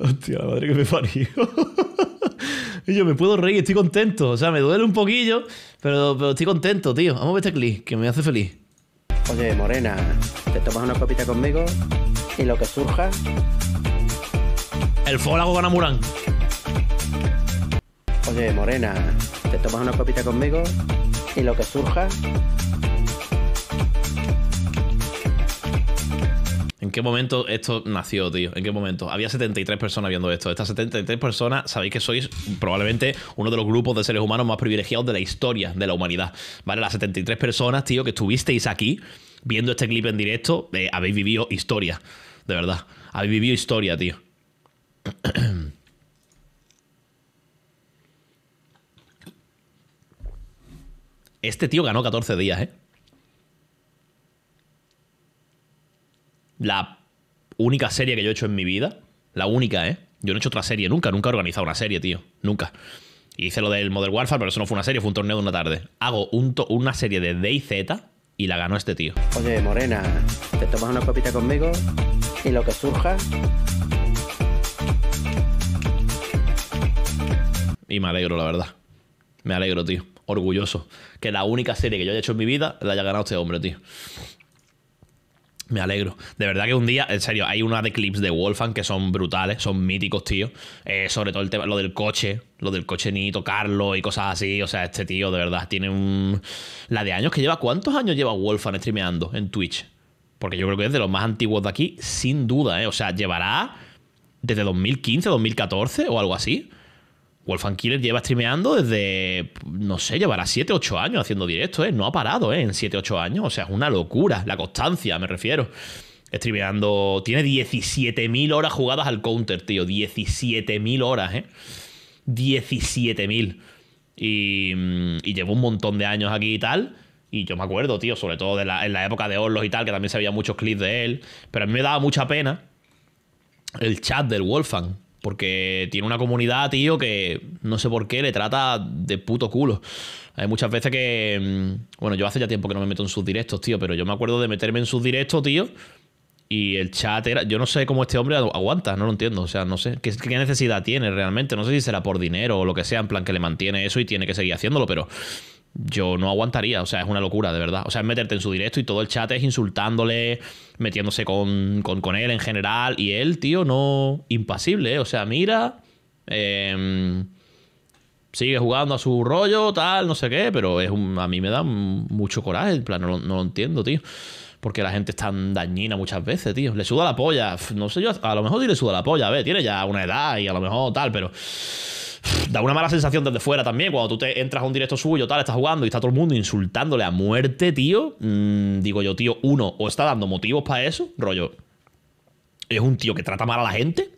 Hostia, la madre que me parió. y yo me puedo reír, estoy contento. O sea, me duele un poquillo, pero, pero estoy contento, tío. Vamos a ver este clip, que me hace feliz. Oye, Morena, ¿te tomas una copita conmigo? Y lo que surja. El fólago gana Amurán Oye, Morena, ¿te tomas una copita conmigo? Y lo que surja. ¿En qué momento esto nació, tío? ¿En qué momento? Había 73 personas viendo esto. Estas 73 personas, sabéis que sois probablemente uno de los grupos de seres humanos más privilegiados de la historia de la humanidad. ¿Vale? Las 73 personas, tío, que estuvisteis aquí viendo este clip en directo, eh, habéis vivido historia. De verdad. Habéis vivido historia, tío. Este tío ganó 14 días, ¿eh? la única serie que yo he hecho en mi vida. La única, ¿eh? Yo no he hecho otra serie nunca, nunca he organizado una serie, tío. Nunca. Hice lo del Modern Warfare, pero eso no fue una serie, fue un torneo de una tarde. Hago una serie de DayZ y la ganó este tío. Oye, Morena, te tomas una copita conmigo y lo que surja. Y me alegro, la verdad. Me alegro, tío. Orgulloso. Que la única serie que yo haya hecho en mi vida la haya ganado este hombre, tío. Me alegro. De verdad que un día, en serio, hay una de clips de Wolfan que son brutales, son míticos, tío. Eh, sobre todo el tema, lo del coche, lo del coche ni tocarlo y cosas así. O sea, este tío de verdad tiene un... La de años que lleva, ¿cuántos años lleva Wolfan streameando en Twitch? Porque yo creo que es de los más antiguos de aquí, sin duda, ¿eh? O sea, llevará desde 2015, 2014 o algo así. Wolfgang Killer lleva streameando desde, no sé, llevará 7, 8 años haciendo directo, ¿eh? No ha parado, ¿eh? En 7, 8 años. O sea, es una locura. La constancia, me refiero. Streameando. Tiene 17.000 horas jugadas al counter, tío. 17.000 horas, ¿eh? 17.000. Y, mm, y llevo un montón de años aquí y tal. Y yo me acuerdo, tío, sobre todo en la época de Orlos y tal, que también se veía muchos clips de él. Pero a mí me daba mucha pena el chat del Wolfgang. Porque tiene una comunidad, tío, que no sé por qué le trata de puto culo. Hay muchas veces que. Mm, bueno, yo hace ya tiempo que no me meto en sus directos, tío, pero yo me acuerdo de meterme en sus directos, tío. Y el chat era. Yo no sé cómo este hombre aguanta, no lo entiendo. O sea, no sé qué, necesidad tiene realmente. No sé si será por dinero o lo que sea, en plan que le mantiene eso y tiene que seguir haciéndolo, pero yo no aguantaría, o sea, es una locura, de verdad. O sea, es meterte en su directo y todo el chat es insultándole, metiéndose con, con, él en general. Y él, tío, no. impasible, ¿eh? o sea, mira. Em, sigue jugando a su rollo, tal, no sé qué, pero es un, a mí me da mucho coraje, en plan, no, lo entiendo, tío. Porque la gente es tan dañina muchas veces, tío. Le suda la polla, no sé yo, a lo mejor sí le suda la polla, a ver, tiene ya una edad y a lo mejor tal, pero da una mala sensación desde fuera también. Cuando tú te entras a un directo suyo, tal, estás jugando y está todo el mundo insultándole a muerte, tío. Mm, digo yo, tío, uno, o está dando motivos para eso, rollo. Es un tío que trata mal a la gente,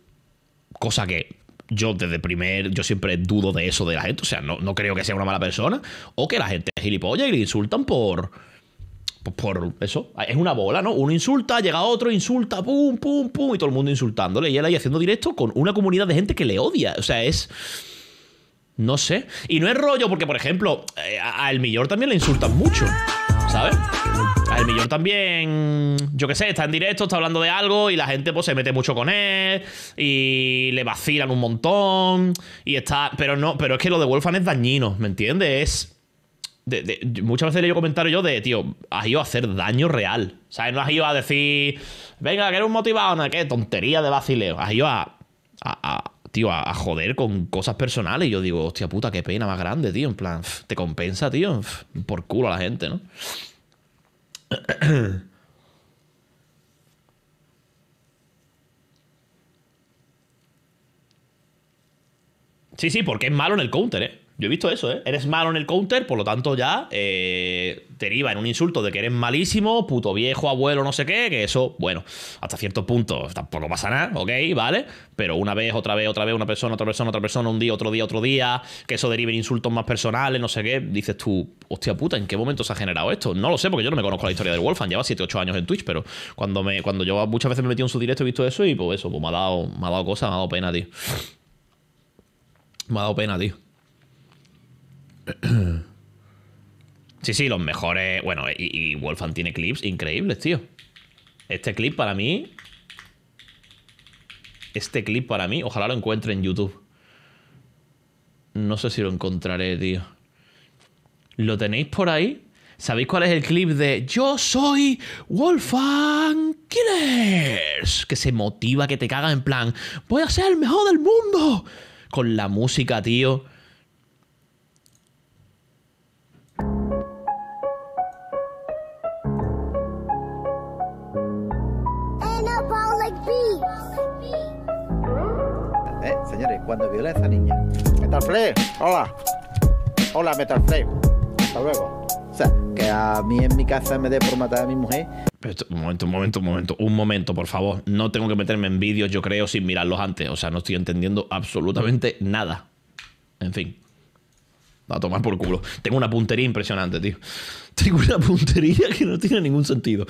cosa que yo desde primer, yo siempre dudo de eso de la gente. O sea, no, no creo que sea una mala persona. O que la gente es gilipollas y le insultan por por eso, es una bola, ¿no? Uno insulta, llega otro, insulta, pum, pum, pum, y todo el mundo insultándole. Y él ahí haciendo directo con una comunidad de gente que le odia. O sea, es. No sé. Y no es rollo, porque, por ejemplo, eh, a El Millor también le insultan mucho. ¿Sabes? A El Millor también. Yo qué sé, está en directo, está hablando de algo y la gente pues, se mete mucho con él. Y le vacilan un montón. Y está. Pero no, pero es que lo de Wolfan es dañino, ¿me entiendes? Es muchas veces leo comentarios yo de, tío, has ido a hacer daño real. sea, No has ido a decir, venga, que eres un motivado, no, qué tontería de vacileo. Has ido a, tío, a, joder con cosas personales. Y yo digo, hostia puta, qué pena más grande, tío. En plan, te compensa, tío. por culo a la gente, ¿no? Sí, sí, porque es malo en el counter, ¿eh? Yo he visto eso, ¿eh? Eres malo en el counter, por lo tanto ya eh, deriva en un insulto de que eres malísimo, puto viejo, abuelo, no sé qué, que eso, bueno, hasta cierto punto tampoco pasa nada, ¿ok? ¿Vale? Pero una vez, otra vez, otra vez, una persona, otra persona, otra persona, un día, otro día, otro día, que eso derive en insultos más personales, no sé qué, dices tú, hostia puta, ¿en qué momento se ha generado esto? No lo sé, porque yo no me conozco la historia del Wolfan, lleva 7, 8 años en Twitch, pero cuando, me, cuando yo muchas veces me metido en su directo he visto eso y pues eso, pues me ha dado, me ha dado cosas, me ha dado pena, tío. Me ha dado pena, tío. sí, sí, los mejores. Bueno, y, tiene clips increíbles, tío. Este clip para mí. Este clip para mí. Ojalá lo encuentre en YouTube. No sé si lo encontraré, tío. ¿Lo tenéis por ahí? ¿Sabéis cuál es el clip de Yo soy Wolfgang Killers? Que se motiva, que te caga en plan, voy a ser el mejor del mundo. Con la música, tío. ¿Eh? Señores, cuando viola esa niña. Metal Flame, hola. Hola, Metal Flame. Hasta luego. O sea, que a mí en mi casa me dé por matar a mi mujer. un momento, un momento, un momento. Un momento, por favor. No tengo que meterme en vídeos, yo creo, sin mirarlos antes. O sea, no estoy entendiendo absolutamente nada. En fin a tomar por culo. Tengo una puntería impresionante, tío. Tengo una puntería que no tiene ningún sentido.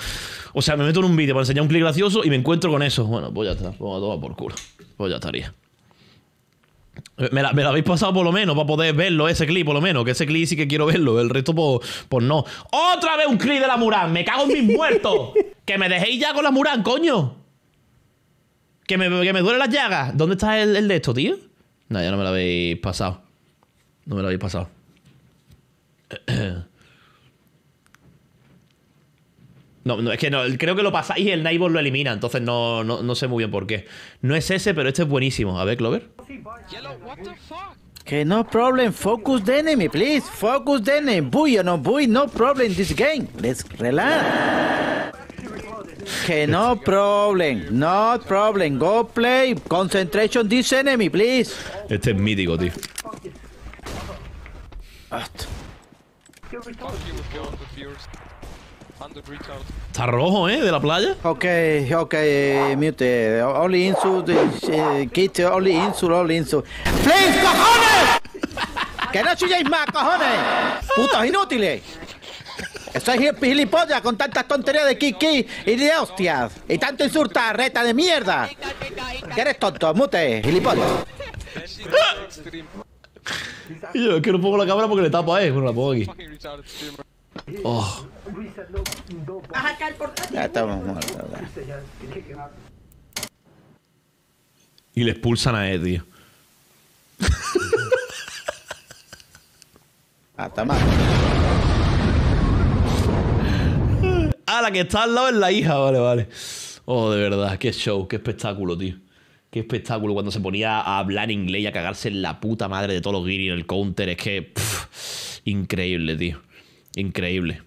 O sea, me meto en un vídeo para enseñar un clip gracioso y me encuentro con eso. Bueno, pues ya está. Vamos a tomar por culo. Pues ya estaría. Me la, habéis pasado por lo menos para poder verlo, ese clip por lo menos, que ese clip sí que quiero verlo, el resto pues, pues no. ¡Otra vez un clip de la Murán! ¡Me cago en mis muertos! ¡Que me dejéis ya con la Murán, coño! ¡Que me, que duele las llagas! ¿Dónde está el, el de esto, tío? No, ya no me lo habéis pasado. No me lo había pasado. No, no, es que no, creo que lo pasáis y el Nightball lo elimina, entonces no, no, sé muy bien por qué. No es ese, pero este es buenísimo. A ver, Clover. Que no problem, focus the enemy, please. Focus the enemy. Eh, boy, no boy, no problem this game. Let's relax. que no problem, no problem. Go play, concentration this enemy, please. Este es mítico, tío. Está rojo, ¿eh? De la playa. Ok, ok, eh, mute. Only insult, eh, eh, kit, only insult, only insult. ¡Please, cojones! ¡Que no chilléis más, cojones! ¡Putos inútiles! es gilipollas con tantas tonterías de kiki y de hostias. Y tanto insultar reta de mierda. Que eres tonto, mute, gilipollas yo, es que no pongo la cámara porque le tapo a él. Bueno, la pongo aquí. Oh. Ya estamos muertos. Y le expulsan a él, tío. Ah, está mal. Ah, la que está al lado es la hija, vale, vale. Oh, de verdad, qué show, qué espectáculo, tío. Qué espectáculo cuando se ponía a hablar inglés y a cagarse en la puta madre de todos los guiris en el counter. Es que. increíble, tío. Increíble.